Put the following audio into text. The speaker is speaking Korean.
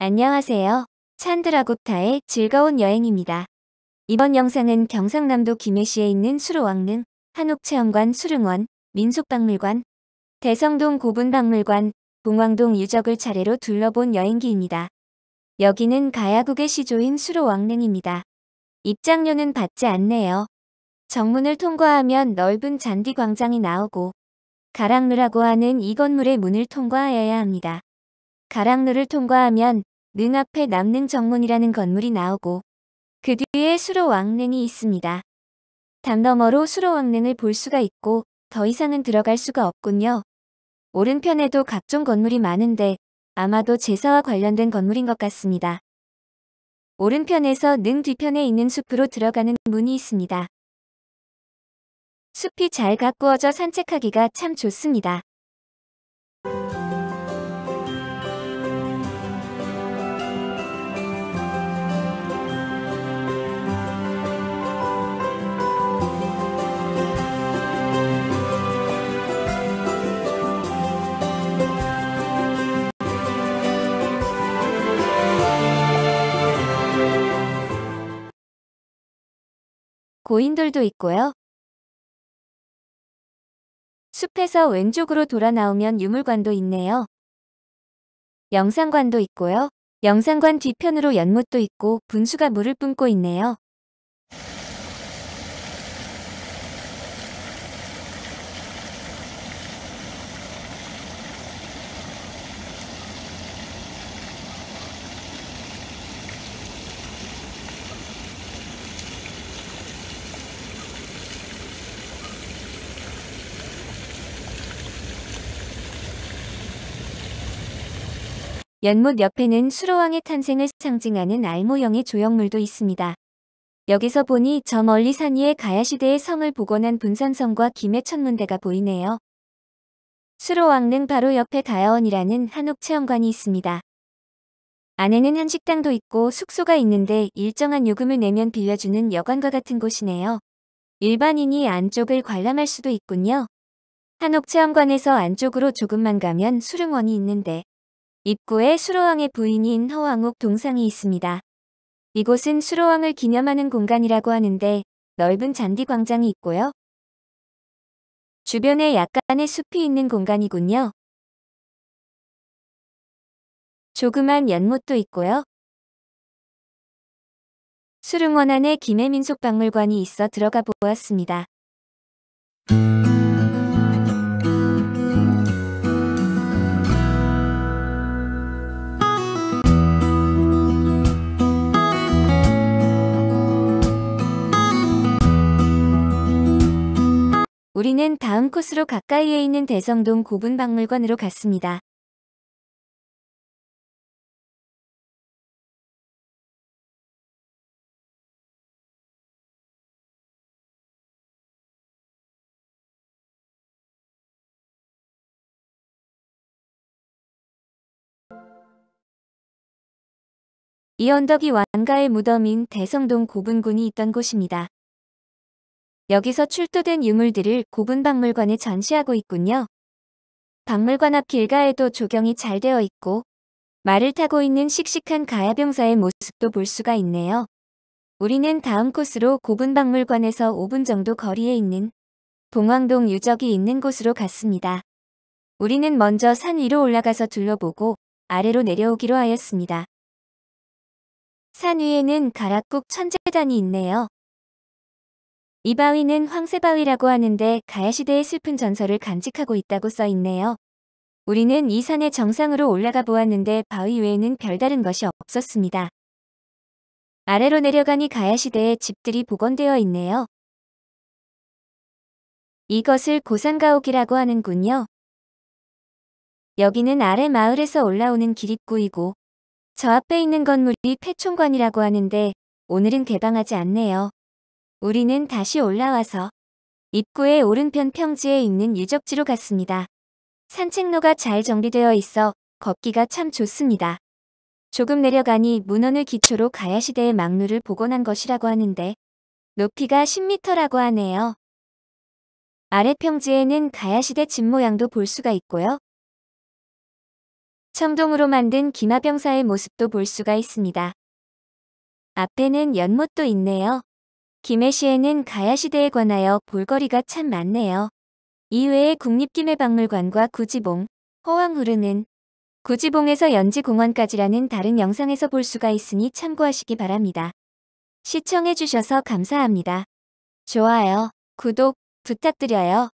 안녕하세요. 찬드라굽타의 즐거운 여행입니다. 이번 영상은 경상남도 김해시에 있는 수로왕릉, 한옥체험관 수릉원, 민속박물관, 대성동 고분박물관, 봉황동 유적을 차례로 둘러본 여행기입니다. 여기는 가야국의 시조인 수로왕릉입니다. 입장료는 받지 않네요. 정문을 통과하면 넓은 잔디 광장이 나오고 가랑루라고 하는 이 건물의 문을 통과하여야 합니다. 가랑루를 통과하면 능앞에 남릉 정문이라는 건물이 나오고 그 뒤에 수로왕릉이 있습니다. 담 너머로 수로왕릉을 볼 수가 있고 더 이상은 들어갈 수가 없군요. 오른편에도 각종 건물이 많은데 아마도 제사와 관련된 건물인 것 같습니다. 오른편에서 능 뒤편에 있는 숲으로 들어가는 문이 있습니다. 숲이 잘 가꾸어져 산책하기가 참 좋습니다. 고인돌도 있고요. 숲에서 왼쪽으로 돌아 나오면 유물관도 있네요. 영상관도 있고요. 영상관 뒤편으로 연못도 있고 분수가 물을 뿜고 있네요. 연못 옆에는 수로왕의 탄생을 상징하는 알모형의 조형물도 있습니다. 여기서 보니 저 멀리 산 위에 가야시대의 성을 복원한 분산성과 김해 천문대가 보이네요. 수로왕릉 바로 옆에 가야원이라는 한옥체험관이 있습니다. 안에는 한식당도 있고 숙소가 있는데 일정한 요금을 내면 빌려주는 여관과 같은 곳이네요. 일반인이 안쪽을 관람할 수도 있군요. 한옥체험관에서 안쪽으로 조금만 가면 수릉원이 있는데 입구에 수로왕의 부인인 허왕옥 동상이 있습니다. 이곳은 수로왕을 기념하는 공간이라고 하는데 넓은 잔디 광장이 있고요. 주변에 약간의 숲이 있는 공간이군요. 조그만 연못도 있고요. 수릉원 안에 김해민속박물관이 있어 들어가 보았습니다. 우리는 다음 코스로 가까이에 있는 대성동 고분박물관으로 갔습니다. 이 언덕이 왕가의 무덤인 대성동 고분군이 있던 곳입니다. 여기서 출토된 유물들을 고분박물관에 전시하고 있군요. 박물관 앞 길가에도 조경이 잘 되어 있고 말을 타고 있는 씩씩한 가야병사의 모습도 볼 수가 있네요. 우리는 다음 코스로 고분박물관에서 5분 정도 거리에 있는 봉황동 유적이 있는 곳으로 갔습니다. 우리는 먼저 산 위로 올라가서 둘러보고 아래로 내려오기로 하였습니다. 산 위에는 가락국 천재단이 있네요. 이 바위는 황새바위라고 하는데 가야시대의 슬픈 전설을 간직하고 있다고 써 있네요. 우리는 이 산의 정상으로 올라가 보았는데 바위 외에는 별다른 것이 없었습니다. 아래로 내려가니 가야시대의 집들이 복원되어 있네요. 이것을 고산가옥이라고 하는군요. 여기는 아래 마을에서 올라오는 길입구이고 저 앞에 있는 건물이 패촌관이라고 하는데 오늘은 개방하지 않네요. 우리는 다시 올라와서 입구의 오른편 평지에 있는 유적지로 갔습니다. 산책로가 잘 정비되어 있어 걷기가 참 좋습니다. 조금 내려가니 문헌을 기초로 가야시대의 망루를 복원한 것이라고 하는데 높이가 10m라고 하네요. 아래 평지에는 가야시대 집 모양도 볼 수가 있고요. 청동으로 만든 기마병사의 모습도 볼 수가 있습니다. 앞에는 연못도 있네요. 김해시에는 가야시대에 관하여 볼거리가 참 많네요. 이외에 국립김해박물관과 구지봉, 호황후르는 구지봉에서 연지공원까지라는 다른 영상에서 볼 수가 있으니 참고하시기 바랍니다. 시청해주셔서 감사합니다. 좋아요, 구독 부탁드려요.